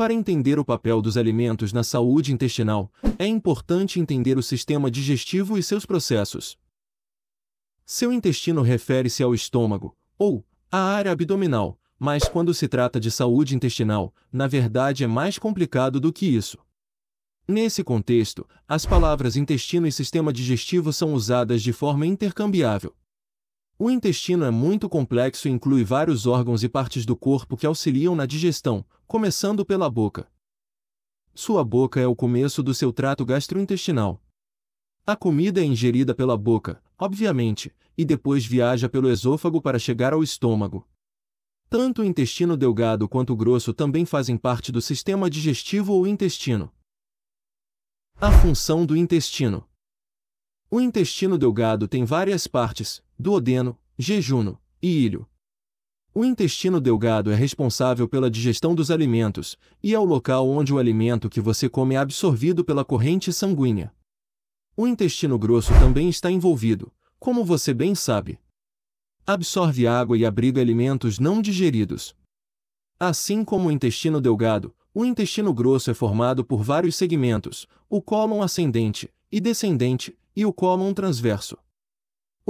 Para entender o papel dos alimentos na saúde intestinal, é importante entender o sistema digestivo e seus processos. Seu intestino refere-se ao estômago, ou à área abdominal, mas quando se trata de saúde intestinal, na verdade é mais complicado do que isso. Nesse contexto, as palavras intestino e sistema digestivo são usadas de forma intercambiável. O intestino é muito complexo e inclui vários órgãos e partes do corpo que auxiliam na digestão, começando pela boca. Sua boca é o começo do seu trato gastrointestinal. A comida é ingerida pela boca, obviamente, e depois viaja pelo esôfago para chegar ao estômago. Tanto o intestino delgado quanto o grosso também fazem parte do sistema digestivo ou intestino. A função do intestino: O intestino delgado tem várias partes, duodeno, jejuno e ilho. O intestino delgado é responsável pela digestão dos alimentos e é o local onde o alimento que você come é absorvido pela corrente sanguínea. O intestino grosso também está envolvido, como você bem sabe. Absorve água e abriga alimentos não digeridos. Assim como o intestino delgado, o intestino grosso é formado por vários segmentos, o cólon ascendente e descendente e o cólon transverso.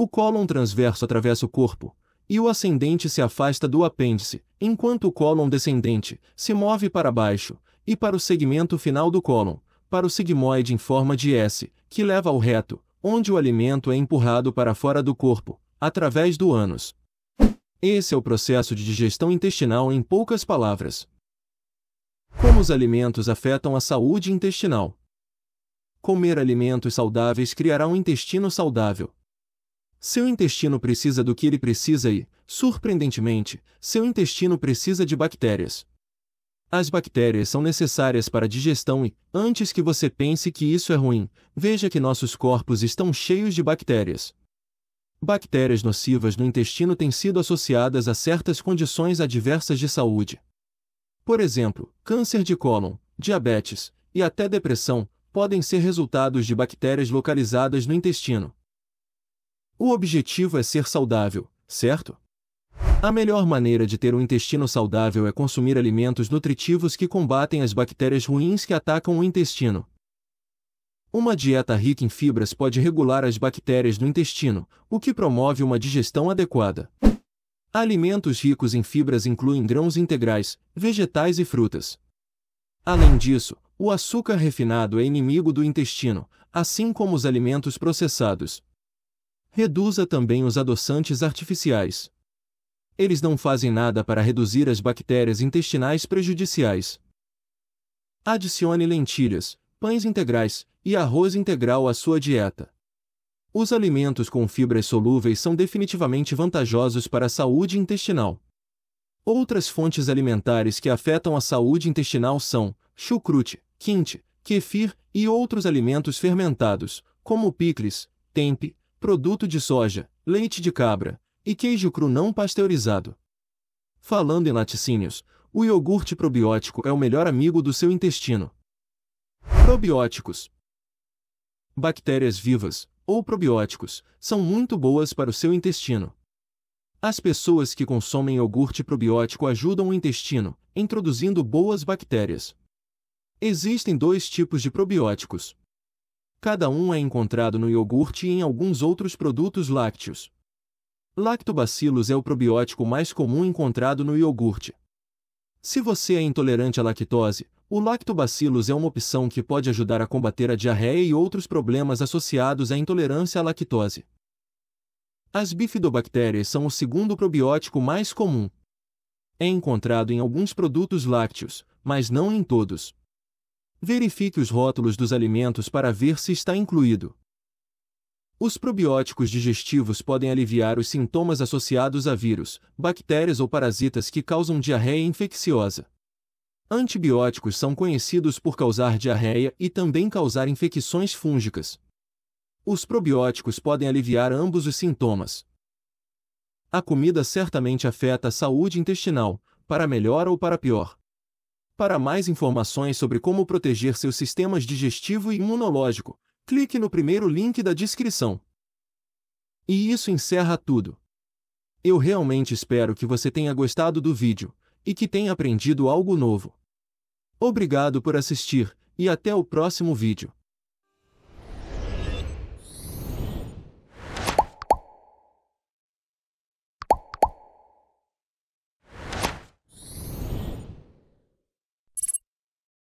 O cólon transverso atravessa o corpo, e o ascendente se afasta do apêndice, enquanto o cólon descendente se move para baixo e para o segmento final do cólon, para o sigmoide em forma de S, que leva ao reto, onde o alimento é empurrado para fora do corpo, através do ânus. Esse é o processo de digestão intestinal em poucas palavras. Como os alimentos afetam a saúde intestinal? Comer alimentos saudáveis criará um intestino saudável, seu intestino precisa do que ele precisa e, surpreendentemente, seu intestino precisa de bactérias. As bactérias são necessárias para a digestão e, antes que você pense que isso é ruim, veja que nossos corpos estão cheios de bactérias. Bactérias nocivas no intestino têm sido associadas a certas condições adversas de saúde. Por exemplo, câncer de cólon, diabetes e até depressão podem ser resultados de bactérias localizadas no intestino. O objetivo é ser saudável, certo? A melhor maneira de ter um intestino saudável é consumir alimentos nutritivos que combatem as bactérias ruins que atacam o intestino. Uma dieta rica em fibras pode regular as bactérias no intestino, o que promove uma digestão adequada. Alimentos ricos em fibras incluem grãos integrais, vegetais e frutas. Além disso, o açúcar refinado é inimigo do intestino, assim como os alimentos processados, Reduza também os adoçantes artificiais. Eles não fazem nada para reduzir as bactérias intestinais prejudiciais. Adicione lentilhas, pães integrais e arroz integral à sua dieta. Os alimentos com fibras solúveis são definitivamente vantajosos para a saúde intestinal. Outras fontes alimentares que afetam a saúde intestinal são chucrute, quinte, kefir e outros alimentos fermentados, como picles, tempe, produto de soja, leite de cabra e queijo cru não pasteurizado. Falando em laticínios, o iogurte probiótico é o melhor amigo do seu intestino. Probióticos. Bactérias vivas, ou probióticos, são muito boas para o seu intestino. As pessoas que consomem iogurte probiótico ajudam o intestino, introduzindo boas bactérias. Existem dois tipos de probióticos. Cada um é encontrado no iogurte e em alguns outros produtos lácteos. Lactobacillus é o probiótico mais comum encontrado no iogurte. Se você é intolerante à lactose, o lactobacillus é uma opção que pode ajudar a combater a diarreia e outros problemas associados à intolerância à lactose. As bifidobactérias são o segundo probiótico mais comum. É encontrado em alguns produtos lácteos, mas não em todos. Verifique os rótulos dos alimentos para ver se está incluído. Os probióticos digestivos podem aliviar os sintomas associados a vírus, bactérias ou parasitas que causam diarreia infecciosa. Antibióticos são conhecidos por causar diarreia e também causar infecções fúngicas. Os probióticos podem aliviar ambos os sintomas. A comida certamente afeta a saúde intestinal, para melhor ou para pior. Para mais informações sobre como proteger seus sistemas digestivo e imunológico, clique no primeiro link da descrição. E isso encerra tudo. Eu realmente espero que você tenha gostado do vídeo e que tenha aprendido algo novo. Obrigado por assistir e até o próximo vídeo.